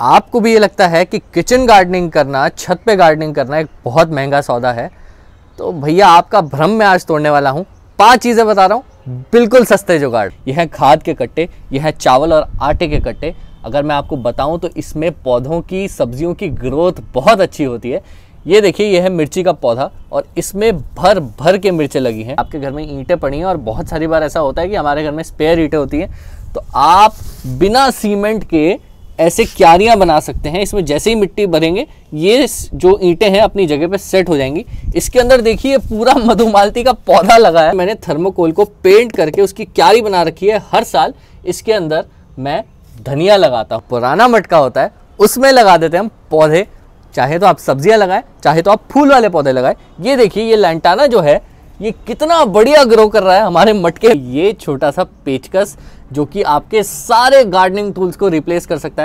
आपको भी ये लगता है कि किचन गार्डनिंग करना छत पे गार्डनिंग करना एक बहुत महंगा सौदा है तो भैया आपका भ्रम मैं आज तोड़ने वाला हूँ पांच चीज़ें बता रहा हूँ बिल्कुल सस्ते जुगाड़ यह है खाद के कट्टे यह है चावल और आटे के कट्टे अगर मैं आपको बताऊँ तो इसमें पौधों की सब्जियों की ग्रोथ बहुत अच्छी होती है ये देखिए यह है मिर्ची का पौधा और इसमें भर भर के मिर्चें लगी हैं आपके घर में ईंटें पड़ी हैं और बहुत सारी बार ऐसा होता है कि हमारे घर में स्पेयर ईंटें होती हैं तो आप बिना सीमेंट के ऐसे क्यारियाँ बना सकते हैं इसमें जैसे ही मिट्टी भरेंगे ये जो ईंटें हैं अपनी जगह पे सेट हो जाएंगी इसके अंदर देखिए पूरा मधुमालती का पौधा लगा है मैंने थर्मोकोल को पेंट करके उसकी क्यारी बना रखी है हर साल इसके अंदर मैं धनिया लगाता हूँ पुराना मटका होता है उसमें लगा देते हैं हम पौधे चाहे तो आप सब्जियाँ लगाएं चाहे तो आप फूल वाले पौधे लगाएं ये देखिए ये लैंटाना जो है ये कितना बढ़िया ग्रो कर रहा है हमारे मटके ये छोटा सा पेचकस जो कि आपके सारे गार्डनिंग टूल्स को रिप्लेस कर सकता है